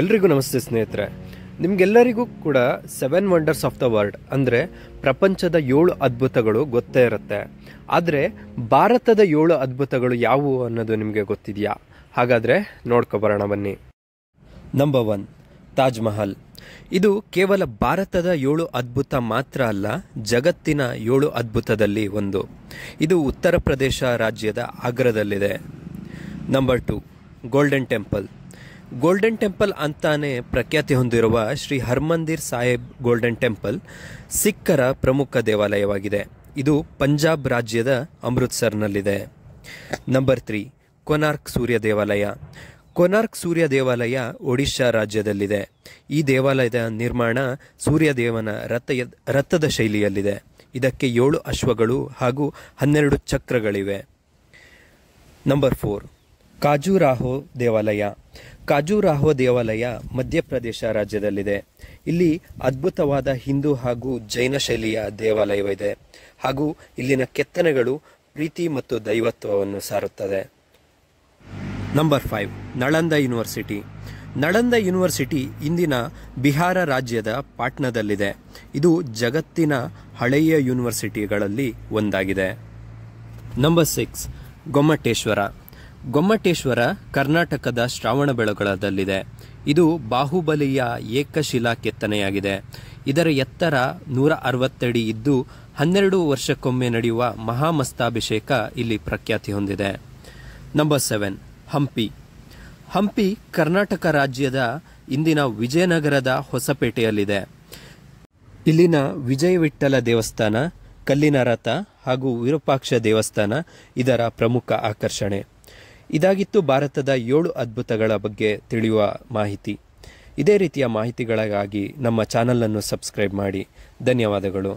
ಎಲ್ರಿಗೂ ನಮಸ್ತೆ ಸ್ನೇಹಿತರೆ ನಿಮಗೆಲ್ಲರಿಗೂ ಕೂಡ seven wonders of the world ಅಂದರೆ ಪ್ರಪಂಚದ ಏಳು ಅದ್ಭುತಗಳು ಗೊತ್ತೇ ಇರುತ್ತೆ ಆದರೆ ಭಾರತದ ಏಳು ಅದ್ಭುತಗಳು ಯಾವುವು ಅನ್ನೋದು ನಿಮಗೆ ಗೊತ್ತಿದೆಯಾ ಹಾಗಾದರೆ ನೋಡ್ಕೊಬರೋಣ ಬನ್ನಿ ನಂಬರ್ ಒನ್ ತಾಜ್ ಮಹಲ್ ಇದು ಕೇವಲ ಭಾರತದ ಏಳು ಅದ್ಭುತ ಮಾತ್ರ ಅಲ್ಲ ಜಗತ್ತಿನ ಏಳು ಅದ್ಭುತದಲ್ಲಿ ಒಂದು ಇದು ಉತ್ತರ ಪ್ರದೇಶ ರಾಜ್ಯದ ಆಗ್ರದಲ್ಲಿದೆ number two golden temple golden temple ಅಂತಾನೆ ಪ್ರಖ್ಯಾತಿ ಹೊಂದಿರುವ ಶ್ರೀ ಹರ್ಮಂದಿರ್ ಸಾಹೇಬ್ ಗೋಲ್ಡನ್ ಟೆಂಪಲ್ ಸಿಖ್ಖರ ಪ್ರಮುಖ ದೇವಾಲಯವಾಗಿದೆ ಇದು ಪಂಜಾಬ್ ರಾಜ್ಯದ ಅಮೃತ್ಸರ್ನಲ್ಲಿದೆ ನಂಬರ್ ತ್ರೀ ಕೊನಾರ್ಕ್ ಸೂರ್ಯ ದೇವಾಲಯ ಕೊನಾರ್ಕ್ ಸೂರ್ಯ ದೇವಾಲಯ ಒಡಿಶಾ ರಾಜ್ಯದಲ್ಲಿದೆ ಈ ದೇವಾಲಯದ ನಿರ್ಮಾಣ ಸೂರ್ಯದೇವನ ರಥ ರಥದ ಶೈಲಿಯಲ್ಲಿದೆ ಇದಕ್ಕೆ ಏಳು ಅಶ್ವಗಳು ಹಾಗೂ ಹನ್ನೆರಡು ಚಕ್ರಗಳಿವೆ ನಂಬರ್ ಫೋರ್ ಕಾಜುರಾಹೋ ದೇವಾಲಯ ಕಾಜುರಾಹೋ ದೇವಾಲಯ ಮಧ್ಯಪ್ರದೇಶ ರಾಜ್ಯದಲ್ಲಿದೆ ಇಲ್ಲಿ ಅದ್ಭುತವಾದ ಹಿಂದೂ ಹಾಗೂ ಜೈನ ಶೈಲಿಯ ದೇವಾಲಯವಿದೆ ಹಾಗೂ ಇಲ್ಲಿನ ಕೆತ್ತನೆಗಳು ಪ್ರೀತಿ ಮತ್ತು ದೈವತ್ವವನ್ನು ಸಾರುತ್ತದೆ number five Nalanda university Nalanda university ಇಂದಿನ ಬಿಹಾರ ರಾಜ್ಯದ ಪಾಟ್ನಾದಲ್ಲಿದೆ ಇದು ಜಗತ್ತಿನ ಹಳೆಯ ಯೂನಿವರ್ಸಿಟಿಗಳಲ್ಲಿ ಒಂದಾಗಿದೆ ನಂಬರ್ ಸಿಕ್ಸ್ ಗೊಮ್ಮಟೇಶ್ವರ ಗೊಮ್ಮಟೇಶ್ವರ ಕರ್ನಾಟಕದ ಶ್ರಾವಣ ಬೆಳಗೊಳದಲ್ಲಿದೆ ಇದು ಬಾಹುಬಲಿಯ ಏಕಶಿಲಾ ಕೆತ್ತನೆಯಾಗಿದೆ ಇದರ ಎತ್ತರ ನೂರ ಅರವತ್ತಡಿ ಇದ್ದು ಹನ್ನೆರಡು ವರ್ಷಕ್ಕೊಮ್ಮೆ ನಡೆಯುವ ಮಹಾಮಸ್ತಾಭಿಷೇಕ ಇಲ್ಲಿ ಪ್ರಖ್ಯಾತಿ ಹೊಂದಿದೆ ನಂಬರ್ ಸೆವೆನ್ ಹಂಪಿ ಹಂಪಿ ಕರ್ನಾಟಕ ರಾಜ್ಯದ ಇಂದಿನ ವಿಜಯನಗರದ ಹೊಸಪೇಟೆಯಲ್ಲಿದೆ ಇಲ್ಲಿನ ವಿಜಯ ದೇವಸ್ಥಾನ ಕಲ್ಲಿನ ರಥ ಹಾಗೂ ವಿರೂಪಾಕ್ಷ ದೇವಸ್ಥಾನ ಇದರ ಪ್ರಮುಖ ಆಕರ್ಷಣೆ ಇದಾಗಿತ್ತು ಭಾರತದ ಏಳು ಅದ್ಭುತಗಳ ಬಗ್ಗೆ ತಿಳಿಯುವ ಮಾಹಿತಿ ಇದೇ ರೀತಿಯ ಮಾಹಿತಿಗಳಿಗಾಗಿ ನಮ್ಮ ಚಾನಲನ್ನು ಸಬ್ಸ್ಕ್ರೈಬ್ ಮಾಡಿ ಧನ್ಯವಾದಗಳು